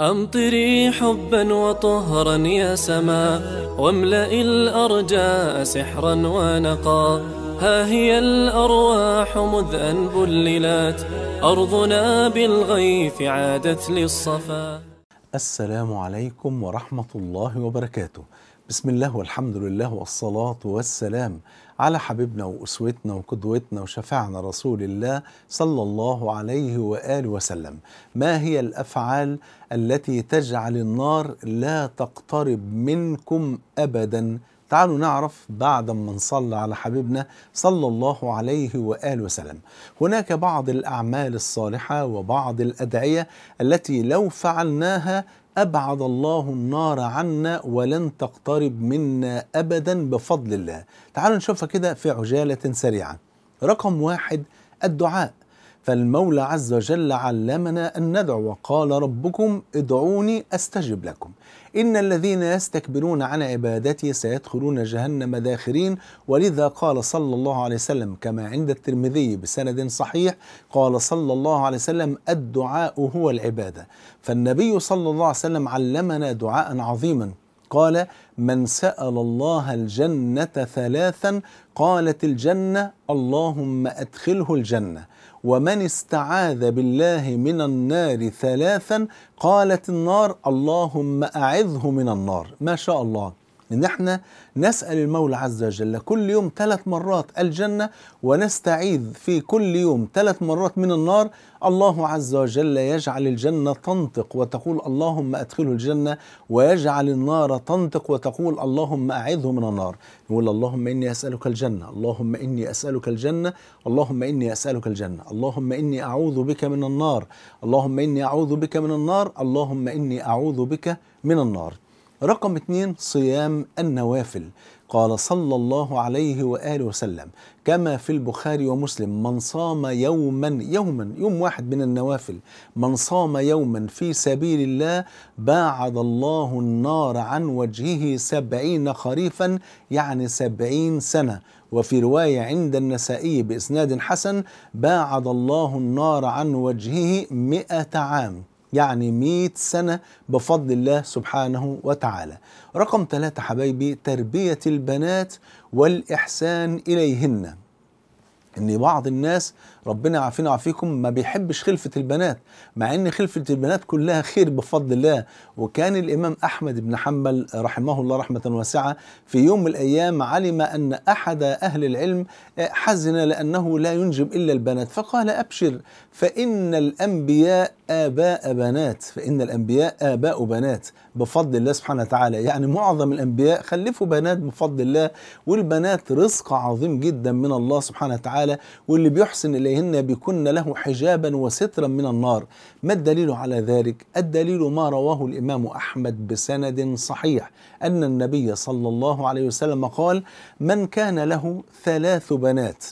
أمطري حبا وطهرا يا سما واملئي الأرجاء سحرا ونقا ها هي الأرواح مذ أن بللت أرضنا بالغيث عادت للصفا السلام عليكم ورحمة الله وبركاته بسم الله والحمد لله والصلاة والسلام على حبيبنا وأسوتنا وقدوتنا وشفعنا رسول الله صلى الله عليه وآله وسلم ما هي الأفعال التي تجعل النار لا تقترب منكم أبدا تعالوا نعرف بعد ما نصلى على حبيبنا صلى الله عليه وآله وسلم هناك بعض الأعمال الصالحة وبعض الأدعية التي لو فعلناها أبعد الله النار عنا ولن تقترب منا أبدا بفضل الله تعالوا نشوفها كده في عجالة سريعة رقم واحد الدعاء فالمولى عز وجل علمنا أن ندعو وقال ربكم ادعوني أستجب لكم إن الذين يستكبرون عن عبادتي سيدخلون جهنم داخرين ولذا قال صلى الله عليه وسلم كما عند الترمذي بسند صحيح قال صلى الله عليه وسلم الدعاء هو العبادة فالنبي صلى الله عليه وسلم علمنا دعاء عظيما قال من سأل الله الجنة ثلاثا قالت الجنة اللهم أدخله الجنة ومن استعاذ بالله من النار ثلاثا قالت النار اللهم أعذه من النار ما شاء الله ان احنا نسال المولى عز وجل كل يوم ثلاث مرات الجنه ونستعيذ في كل يوم ثلاث مرات من النار الله عز وجل يجعل الجنه تنطق وتقول اللهم ادخله الجنه ويجعل النار تنطق وتقول اللهم اعذه من النار نقول اللهم اني اسالك الجنه اللهم اني اسالك الجنه اللهم اني اسالك الجنه اللهم اني اعوذ بك من النار اللهم اني اعوذ بك من النار اللهم اني اعوذ بك من النار رقم اثنين صيام النوافل قال صلى الله عليه وآله وسلم كما في البخاري ومسلم من صام يوما يوما يوم واحد من النوافل من صام يوما في سبيل الله باعد الله النار عن وجهه سبعين خريفا يعني سبعين سنة وفي رواية عند النسائي بإسناد حسن باعد الله النار عن وجهه مئة عام يعني 100 سنة بفضل الله سبحانه وتعالى رقم ثلاثة حبايبي تربية البنات والإحسان إليهن ان بعض الناس ربنا يعافينا ويعافيكم ما بيحبش خلفه البنات مع ان خلفه البنات كلها خير بفضل الله وكان الامام احمد بن حنبل رحمه الله رحمه واسعه في يوم من الايام علم ان احد اهل العلم حزن لانه لا ينجب الا البنات فقال ابشر فان الانبياء اباء بنات فان الانبياء اباء بنات بفضل الله سبحانه وتعالى يعني معظم الأنبياء خلفوا بنات بفضل الله والبنات رزق عظيم جدا من الله سبحانه وتعالى واللي بيحسن إليهن بيكن له حجابا وسترا من النار ما الدليل على ذلك؟ الدليل ما رواه الإمام أحمد بسند صحيح أن النبي صلى الله عليه وسلم قال من كان له ثلاث بنات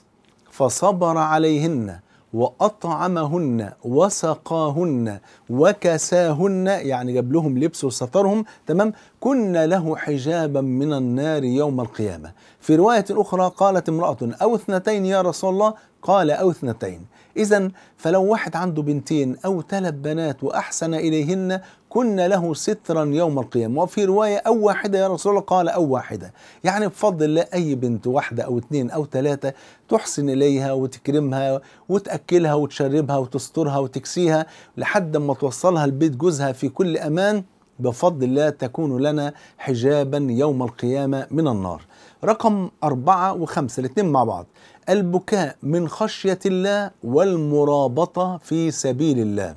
فصبر عليهن وأطعمهن وسقاهن وكساهن يعني جاب لهم لبس وسترهم تمام كن له حجابا من النار يوم القيامة في رواية أخرى قالت امرأة أو اثنتين يا رسول الله قال أو اثنتين إذا فلو واحد عنده بنتين أو ثلاث بنات وأحسن إليهن كن له سترا يوم القيامة وفي رواية أو واحدة يا رسول الله قال أو واحدة يعني بفضل الله أي بنت واحدة أو اثنين أو ثلاثة تحسن إليها وتكرمها وتأكلها وتشربها وتسترها وتكسيها لحد ما توصلها لبيت جوزها في كل أمان بفضل الله تكون لنا حجابا يوم القيامة من النار رقم أربعة وخمسة الاثنين مع بعض البكاء من خشية الله والمرابطة في سبيل الله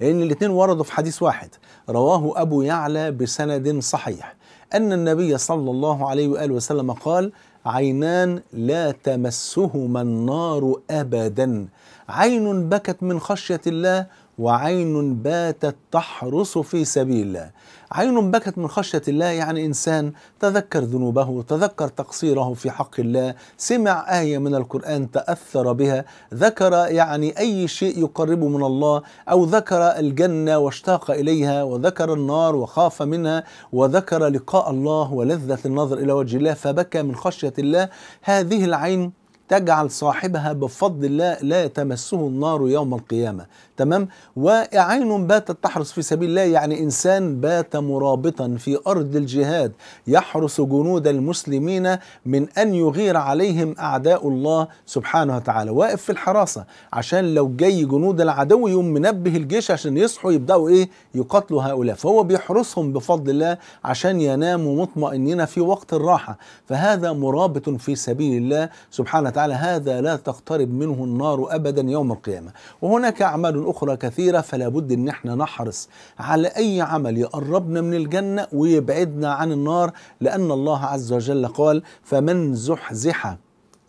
لأن الاثنين وردوا في حديث واحد رواه أبو يعلى بسند صحيح أن النبي صلى الله عليه وآله وسلم قال عينان لا تمسهما النار أبدا عين بكت من خشية الله وعين باتت تحرس في سبيل الله عين بكت من خشية الله يعني إنسان تذكر ذنوبه تذكر تقصيره في حق الله سمع آية من القرآن تأثر بها ذكر يعني أي شيء يقربه من الله أو ذكر الجنة واشتاق إليها وذكر النار وخاف منها وذكر لقاء الله ولذة النظر إلى وجه الله فبكى من خشية الله هذه العين تجعل صاحبها بفضل الله لا تمسه النار يوم القيامة تمام وعين باتت تحرس في سبيل الله يعني إنسان بات مرابطا في أرض الجهاد يحرس جنود المسلمين من أن يغير عليهم أعداء الله سبحانه وتعالى واقف في الحراسة عشان لو جاي جنود العدو يوم منبه الجيش عشان يصحوا يبدأوا إيه يقاتلوا هؤلاء فهو بيحرسهم بفضل الله عشان يناموا مطمئنين في وقت الراحة فهذا مرابط في سبيل الله سبحانه وتعالى تعالى هذا لا تقترب منه النار أبدا يوم القيامة وهناك أعمال أخرى كثيرة فلا بد أن احنا نحرص على أي عمل يقربنا من الجنة ويبعدنا عن النار لأن الله عز وجل قال فمن زحزح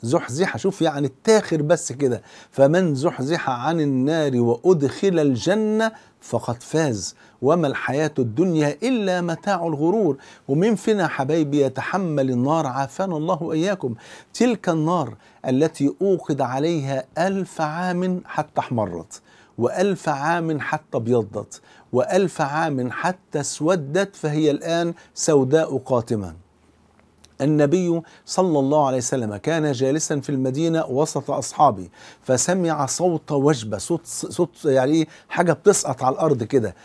زحزح شوف يعني التاخر بس كده فمن زحزح عن النار وأدخل الجنة فقد فاز وما الحياة الدنيا إلا متاع الغرور ومن فينا حبايبي يتحمل النار عافانا الله وإياكم تلك النار التي أوقد عليها ألف عام حتى احمرت وألف عام حتى ابيضت وألف عام حتى اسودت فهي الآن سوداء قاتمة النبي صلى الله عليه وسلم كان جالسا في المدينة وسط أصحابه فسمع صوت وجبة صوت, صوت يعني إيه، حاجة بتسقط على الأرض كده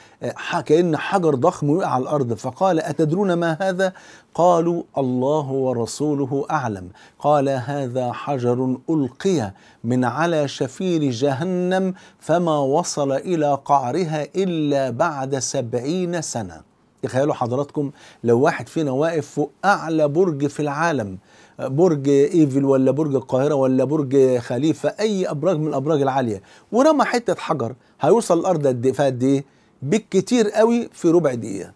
كأن حجر ضخم وقع على الأرض فقال أتدرون ما هذا قالوا الله ورسوله أعلم قال هذا حجر ألقي من على شفير جهنم فما وصل إلى قعرها إلا بعد سبعين سنة تخيلوا حضراتكم لو واحد فينا واقف فوق اعلى برج في العالم برج ايفل ولا برج القاهره ولا برج خليفه اي ابراج من الابراج العاليه ورمى حته حجر هيوصل الارض قد إيه؟ في قد ايه بالكتير قوي في ربع دقيقه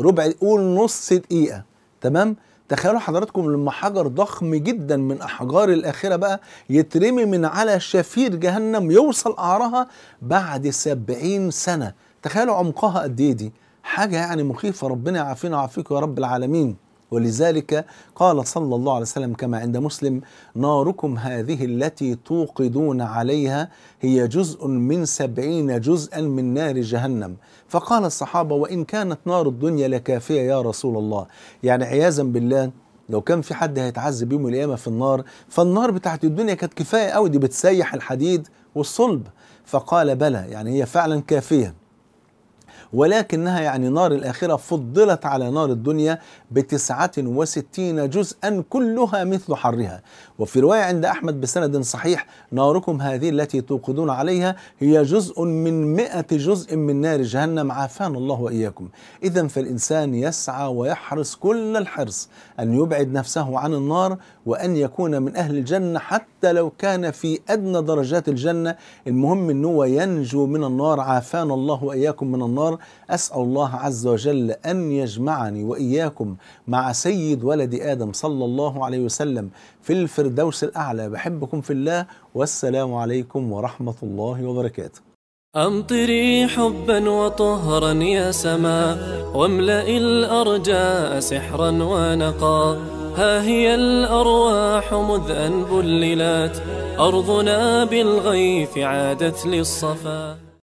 ربع قول نص دقيقه تمام تخيلوا حضراتكم لما حجر ضخم جدا من احجار الاخره بقى يترمي من على شفير جهنم يوصل قعرها بعد سبعين سنه تخيلوا عمقها قد ايه دي حاجة يعني مخيفة ربنا يعافينا ويعافيكم يا رب العالمين ولذلك قال صلى الله عليه وسلم كما عند مسلم ناركم هذه التي توقدون عليها هي جزء من سبعين جزءا من نار جهنم فقال الصحابة وإن كانت نار الدنيا لكافية يا رسول الله يعني عياذا بالله لو كان في حد هيتعذب يوم القيامة في النار فالنار بتاعت الدنيا كانت كفاية قوي دي بتسيح الحديد والصلب فقال بلى يعني هي فعلا كافية ولكنها يعني نار الآخرة فضلت على نار الدنيا بتسعة وستين جزءا كلها مثل حرها وفي رواية عند أحمد بسند صحيح ناركم هذه التي توقدون عليها هي جزء من مئة جزء من نار جهنم عافانا الله وإياكم إذا فالإنسان يسعى ويحرص كل الحرص أن يبعد نفسه عن النار وأن يكون من أهل الجنة حتى لو كان في أدنى درجات الجنة المهم أنه ينجو من النار عافانا الله وإياكم من النار أسأل الله عز وجل أن يجمعني وإياكم مع سيد ولد آدم صلى الله عليه وسلم في الفردوس الفردوس الأعلى بحبكم في الله والسلام عليكم ورحمة الله وبركاته أمطري حبا وطهرا يا سماء واملئي الأرجاء سحرا ونقا ها هي الأرواح مذ أن بللت أرضنا بالغيث عادت للصفا